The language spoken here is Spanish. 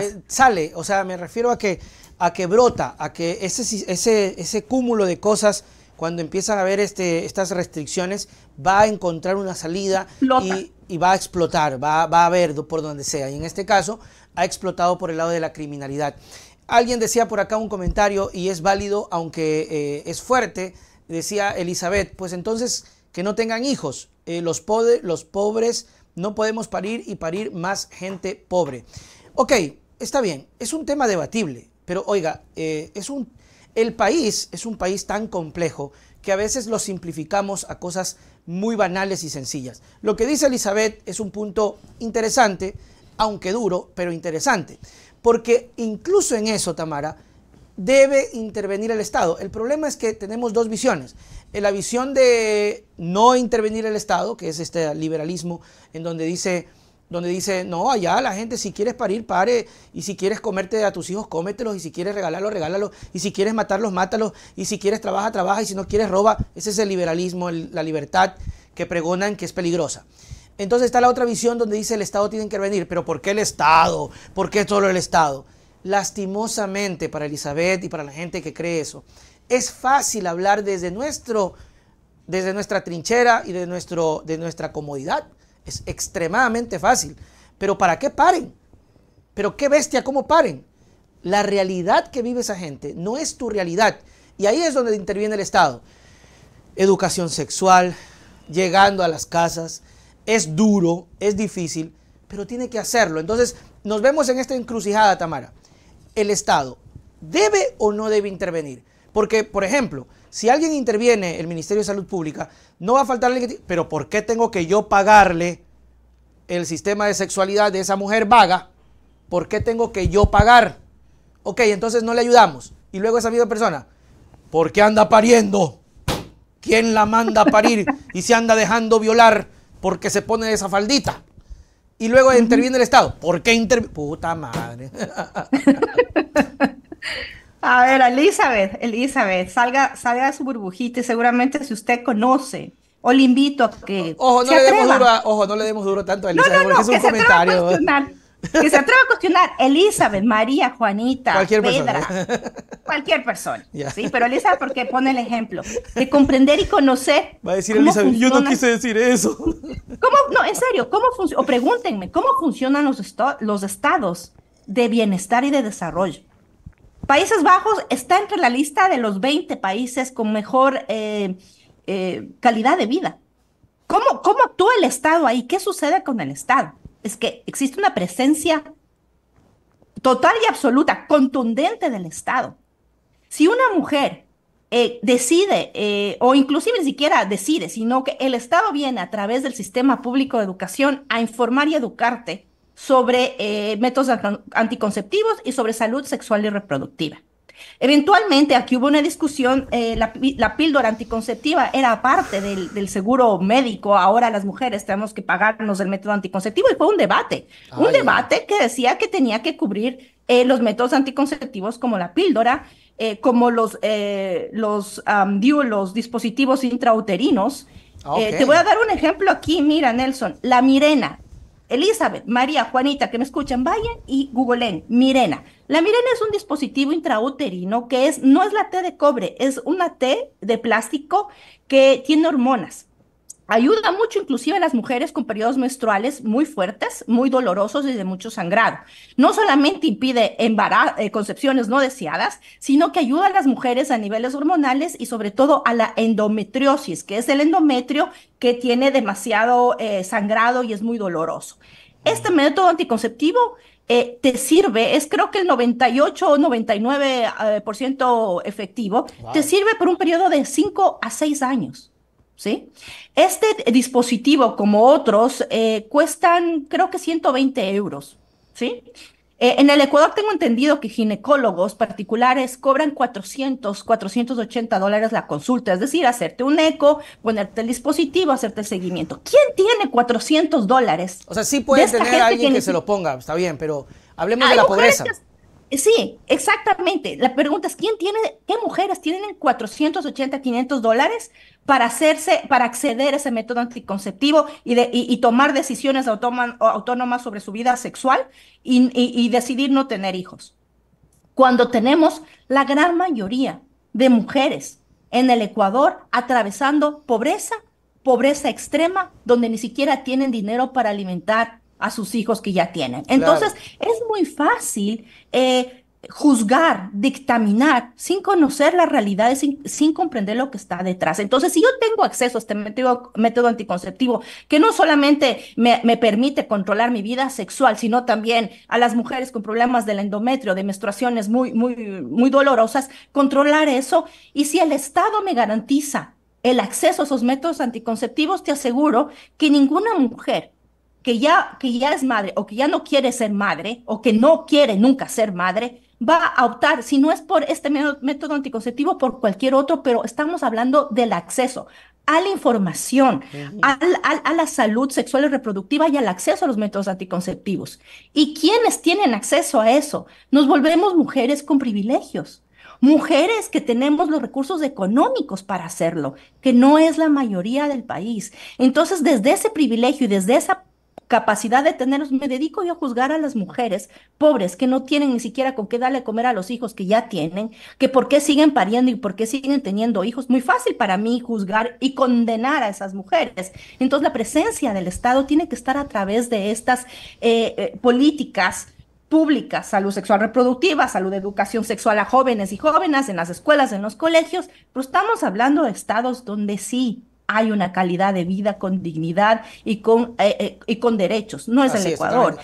Eh, sale, o sea, me refiero a que, a que brota, a que ese, ese, ese cúmulo de cosas cuando empiezan a haber este, estas restricciones, va a encontrar una salida y, va a explotar, va, a ver por donde sea. Y en este caso, ha explotado por el lado de la criminalidad. Alguien decía por acá un comentario y es válido, aunque eh, es fuerte, decía Elizabeth, pues entonces que no tengan hijos, eh, los pobres no podemos parir y parir más gente pobre. Ok, está bien, es un tema debatible, pero oiga, eh, es un, el país es un país tan complejo que a veces lo simplificamos a cosas muy banales y sencillas. Lo que dice Elizabeth es un punto interesante, aunque duro, pero interesante. Porque incluso en eso, Tamara, debe intervenir el Estado. El problema es que tenemos dos visiones. La visión de no intervenir el Estado, que es este liberalismo en donde dice donde dice, no, allá la gente si quieres parir, pare, y si quieres comerte a tus hijos, cómetelos, y si quieres regalarlos, regálalos, y si quieres matarlos, mátalos, y si quieres trabaja, trabaja, y si no quieres roba. Ese es el liberalismo, la libertad que pregonan que es peligrosa. Entonces está la otra visión donde dice el Estado tiene que venir, pero ¿por qué el Estado? ¿Por qué solo el Estado? Lastimosamente para Elizabeth y para la gente que cree eso, es fácil hablar desde nuestro desde nuestra trinchera y de, nuestro, de nuestra comodidad. Es extremadamente fácil. Pero ¿para qué paren? Pero qué bestia, ¿cómo paren? La realidad que vive esa gente no es tu realidad. Y ahí es donde interviene el Estado. Educación sexual, llegando a las casas. Es duro, es difícil, pero tiene que hacerlo. Entonces, nos vemos en esta encrucijada, Tamara. El Estado debe o no debe intervenir. Porque, por ejemplo, si alguien interviene, el Ministerio de Salud Pública, no va a faltar alguien pero ¿por qué tengo que yo pagarle el sistema de sexualidad de esa mujer vaga? ¿Por qué tengo que yo pagar? Ok, entonces no le ayudamos. Y luego esa misma persona, ¿por qué anda pariendo? ¿Quién la manda a parir y se anda dejando violar porque se pone esa faldita? Y luego interviene el Estado. ¿Por qué interviene? Puta madre. A ver, Elizabeth, Elizabeth, salga, salga de su burbujita y seguramente si usted conoce, o le invito a que. Ojo, no, le, demos duro ojo, no le demos duro tanto a Elizabeth, porque es un que comentario. que se atreva a cuestionar Elizabeth, María, Juanita, cualquier Pedra, persona. cualquier persona. Sí, pero Elizabeth, porque pone el ejemplo de comprender y conocer. Va a decir Elizabeth, yo no quise decir eso. ¿Cómo? No, en serio, ¿cómo funciona? O pregúntenme, ¿cómo funcionan los, los estados de bienestar y de desarrollo? Países Bajos está entre la lista de los 20 países con mejor eh, eh, calidad de vida. ¿Cómo, actúa el Estado ahí? ¿Qué sucede con el Estado? Es que existe una presencia total y absoluta, contundente del Estado. Si una mujer eh, decide, o inclusive ni siquiera decide, sino que el Estado viene a través del sistema público de educación a informar y educarte sobre eh, métodos anticonceptivos y sobre salud sexual y reproductiva. Eventualmente, aquí hubo una discusión, eh, la, píldora anticonceptiva era parte del, seguro médico, ahora las mujeres tenemos que pagarnos el método anticonceptivo y fue un debate, ah, un debate que decía que tenía que cubrir eh, los métodos anticonceptivos como la píldora, como los, los, los dispositivos intrauterinos, ah, te voy a dar un ejemplo aquí, mira Nelson, la Mirena. Elizabeth, María, Juanita, que me escuchan, vayan y googleen Mirena. La Mirena es un dispositivo intrauterino que es, no es la T de cobre, es una T de plástico que tiene hormonas. Ayuda mucho inclusive a las mujeres con periodos menstruales muy fuertes, muy dolorosos y de mucho sangrado. No solamente impide embarazos eh, concepciones no deseadas, sino que ayuda a las mujeres a niveles hormonales y sobre todo a la endometriosis, que es el endometrio que tiene demasiado eh, sangrado y es muy doloroso. Este método anticonceptivo eh, te sirve, es creo que el 98 o 99% efectivo, te sirve por un periodo de 5 a 6 años. ¿sí? Este dispositivo, como otros, eh, cuestan creo que 120 euros, ¿sí? Eh, en el Ecuador tengo entendido que ginecólogos particulares cobran 400, 480 dólares la consulta, es decir, hacerte un eco, ponerte el dispositivo, hacerte el seguimiento. ¿Quién tiene 400 dólares? O sea, sí puede tener a alguien que, se lo ponga, está bien, pero hablemos de la pobreza. Sí, exactamente. La pregunta es, ¿quién tiene, qué mujeres tienen 480, 500 dólares para hacerse, para acceder a ese método anticonceptivo y, tomar decisiones autónomas sobre su vida sexual y, y decidir no tener hijos? Cuando tenemos la gran mayoría de mujeres en el Ecuador atravesando pobreza, pobreza extrema, donde ni siquiera tienen dinero para alimentar a sus hijos que ya tienen. Entonces, es muy fácil eh, juzgar, dictaminar, sin conocer la realidad, sin, comprender lo que está detrás. Entonces, si yo tengo acceso a este método, anticonceptivo, que no solamente me, permite controlar mi vida sexual, sino también a las mujeres con problemas del endometrio, de menstruaciones muy, muy, muy dolorosas, controlar eso, y si el Estado me garantiza el acceso a esos métodos anticonceptivos, te aseguro que ninguna mujer que ya, que ya es madre o que ya no quiere ser madre o que no quiere nunca ser madre, va a optar, si no es por este método anticonceptivo, por cualquier otro, pero estamos hablando del acceso a la información, a a, la salud sexual y reproductiva y al acceso a los métodos anticonceptivos. ¿Y quiénes tienen acceso a eso? Nos volvemos mujeres con privilegios, mujeres que tenemos los recursos económicos para hacerlo, que no es la mayoría del país. Entonces, desde ese privilegio y desde esa capacidad de tenerlos, me dedico yo a juzgar a las mujeres pobres que no tienen ni siquiera con qué darle comer a los hijos que ya tienen, que por qué siguen pariendo y por qué siguen teniendo hijos. Muy fácil para mí juzgar y condenar a esas mujeres. Entonces la presencia del Estado tiene que estar a través de estas eh, eh, políticas públicas, salud sexual reproductiva, salud de educación sexual a jóvenes y jóvenes en las escuelas, en los colegios, pero estamos hablando de estados donde sí hay una calidad de vida con dignidad y con, eh, eh, y con derechos. No es el Ecuador.